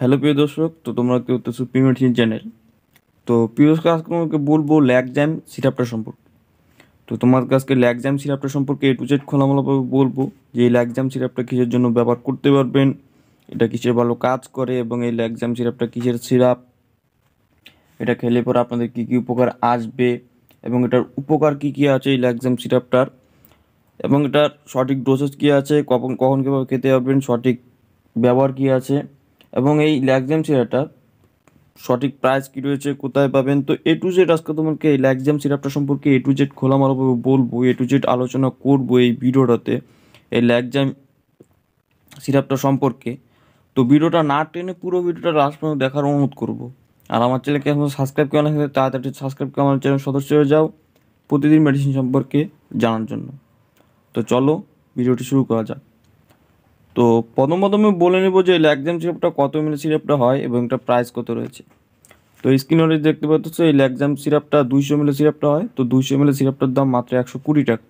hello প্রিয় দর্শক তো তোমরা কেউ তো সুপ্রিমেট চ্যানেল তো প্রিয় দর্শক আজকে তোমাকে বলবো ল্যাগ জ্যাম সিরাপটা সম্পর্কে তো তোমার কাছকে ল্যাগ জ্যাম সিরাপটা সম্পর্কে এ টু জেড খোলামলাভাবে বলবো যে এই ল্যাগ জ্যাম সিরাপটা কিসের জন্য ব্যবহার করতে পারবেন এটা কিসের ভালো কাজ করে এবং এই ল্যাগ জ্যাম সিরাপটা কিসের সিরাপ এটা খেলে পরে আপনাদের কী কী উপকার আসবে এবং এটার উপকার কী কী আছে এই ল্যাগ জ্যাম সিরাপটার এবং এটার সঠিক ডোসেজ কী আছে কখন কখন কীভাবে খেতে পারবেন সঠিক ব্যবহার কী আছে এবং এই ল্যাগজাম সিরাপটা সঠিক প্রাইস কী রয়েছে কোথায় পাবেন তো এ টু জেড আজকে তোমাকে এই ল্যাকজাম সিরাপটা সম্পর্কে এ টু জেড খোলামালাভাবে বলবো এ টু জেড আলোচনা করবো এই ভিডিওটাতে এই ল্যাকজাম সিরাপটা সম্পর্কে তো ভিডিওটা না টেনে পুরো ভিডিওটা লাস্ট পর্যন্ত দেখার অনুরোধ করবো আর আমার চ্যানেলকে এখন সাবস্ক্রাইব করে না তাড়াতাড়ি সাবস্ক্রাইব করে আমার চ্যানেল সদস্য হয়ে যাও প্রতিদিন মেডিসিন সম্পর্কে জানার জন্য তো চলো ভিডিওটি শুরু করা যাক তো প্রথম প্রথমে বলে নেব যে ল্যাকজাম সিরাপটা কত এমএল সিরাপটা হয় এবং এটা প্রাইস কত রয়েছে তো স্ক্রিনে দেখতে পাচ্ছ এই ল্যাকজাম সিরাপটা দুইশো এমএল সিরাপটা হয় তো দুইশো এমএল সিরাপটার দাম মাত্র একশো কুড়ি টাকা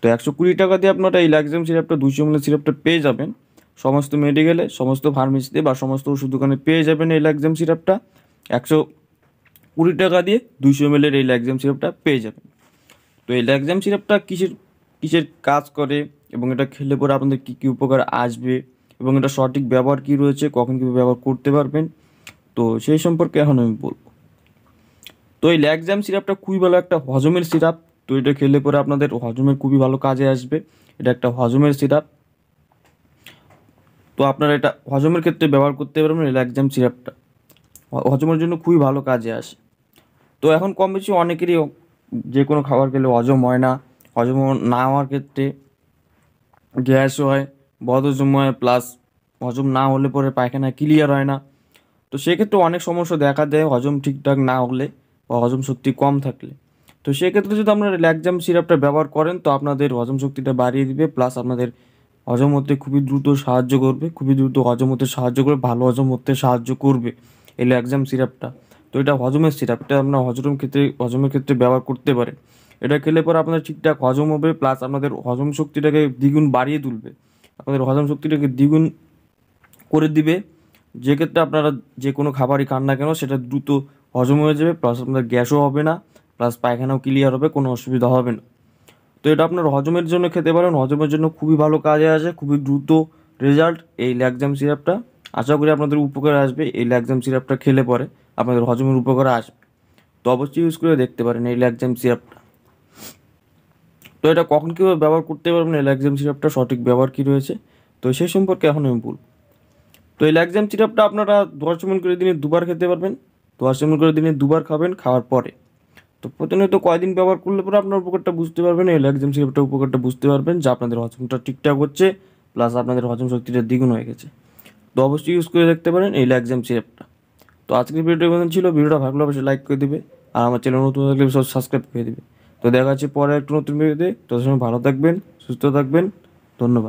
তো একশো কুড়ি টাকা দিয়ে আপনারা এই ল্যাকজাম সিরাপটা দুইশো এমএল সিরাপটা পেয়ে যাবেন সমস্ত মেডিকেলে সমস্ত ফার্মেসিতে বা সমস্ত ওষুধ দোকানে পেয়ে যাবেন এই ল্যাকজাম সিরাপটা একশো কুড়ি টাকা দিয়ে দুইশো এমএলের এই ল্যাকজাম সিরাপটা পেয়ে যাবেন তো এই ল্যাকজাম সিরাপটা কিসের কিসের কাজ করে এবং এটা খেলে পরে আপনাদের কী কী উপকার আসবে এবং এটা সঠিক ব্যবহার কী রয়েছে কখন কী ব্যবহার করতে পারবেন তো সেই সম্পর্কে এখন আমি বলবো তো এই ল্যাকজাম সিরাপটা খুবই ভালো একটা হজমের সিরাপ তো এটা খেলে পরে আপনাদের হজমের খুবই ভালো কাজে আসবে এটা একটা হজমের সিরাপ তো আপনারা এটা হজমের ক্ষেত্রে ব্যবহার করতে পারবেন ল্যাকজাম সিরাপটা হজমের জন্য খুবই ভালো কাজে আসে তো এখন কম বেশি অনেকেরই যে কোনো খাবার খেলে হজম হয় না হজম না হওয়ার ক্ষেত্রে গ্যাস হয় বদহজম হয় প্লাস হজম না হলে পরে পায়খানা ক্লিয়ার হয় না তো সেক্ষেত্রে অনেক সমস্যা দেখা দেয় হজম ঠিকঠাক না হলে বা হজম শক্তি কম থাকলে তো সেক্ষেত্রে যদি আপনারা ল্যাকজাম সিরাপটা ব্যবহার করেন তো আপনাদের হজম শক্তিটা বাড়িয়ে দিবে প্লাস আপনাদের হজম হতে খুবই দ্রুত সাহায্য করবে খুবই দ্রুত হজম হতে সাহায্য করবে ভালো হজম হতে সাহায্য করবে এই ল্যাকজাম সিরাপটা তো এটা হজমের সিরাপ এটা আপনার হজম ক্ষেত্রে হজমের ক্ষেত্রে ব্যবহার করতে পারেন এটা খেলে পরে আপনার ঠিকঠাক হজম হবে প্লাস আপনাদের হজম শক্তিটাকে দ্বিগুণ বাড়িয়ে তুলবে আপনাদের হজম শক্তিটাকে দ্বিগুণ করে দিবে যে ক্ষেত্রে আপনারা যে কোনো খাবারই খান না কেন সেটা দ্রুত হজম হয়ে যাবে প্লাস আপনাদের গ্যাসও হবে না প্লাস পায়খানাও ক্লিয়ার হবে কোনো অসুবিধা হবে না তো এটা আপনার হজমের জন্য খেতে পারেন হজমের জন্য খুবই ভালো কাজে আছে খুবই দ্রুত রেজাল্ট এই ল্যাকজাম সিরাপটা আশা করি আপনাদের উপকারে আসবে এই ল্যাকজাম সিরাপটা খেলে পরে আপনাদের হজমের উপকারে আসবে তো অবশ্যই ইউজ করে দেখতে পারেন এই ল্যাকজাম সিরাপটা তো এটা কখন কীভাবে ব্যবহার করতে পারবেন এই এলাক্সাম সিরাপটা সঠিক ব্যবহার কী রয়েছে তো সেই সম্পর্কে এখন আমি বলব তো এই এলাক্সাম সিরাপটা আপনারা দশ চমন করে দিনে দুবার খেতে পারবেন দশ চমন করে দিনে দুবার খাবেন খাওয়ার পরে তো প্রতিনিয়ত কয়দিন ব্যবহার করলে পরে আপনার উপকারটা বুঝতে পারবেন এই এলাক্সাম সিরাপটা উপকারটা বুঝতে পারবেন যে আপনাদের হজমটা ঠিকঠাক হচ্ছে প্লাস আপনাদের হজম শক্তিটা দ্বিগুণ হয়ে গেছে তো অবশ্যই ইউজ করে দেখতে পারেন এই ল্যাক্সাম সিরাপটা তো আজকের ভিডিওটা ছিল ভিডিওটা ভালো লাগলে অবশ্যই লাইক করে দেবে আর আমার চ্যানেল নতুন থাকলে সব সাবস্ক্রাইব করে দেবে তো দেখা যাচ্ছে পরে একটু নতুন ভিডিওতে তত সময় ভালো থাকবেন সুস্থ থাকবেন ধন্যবাদ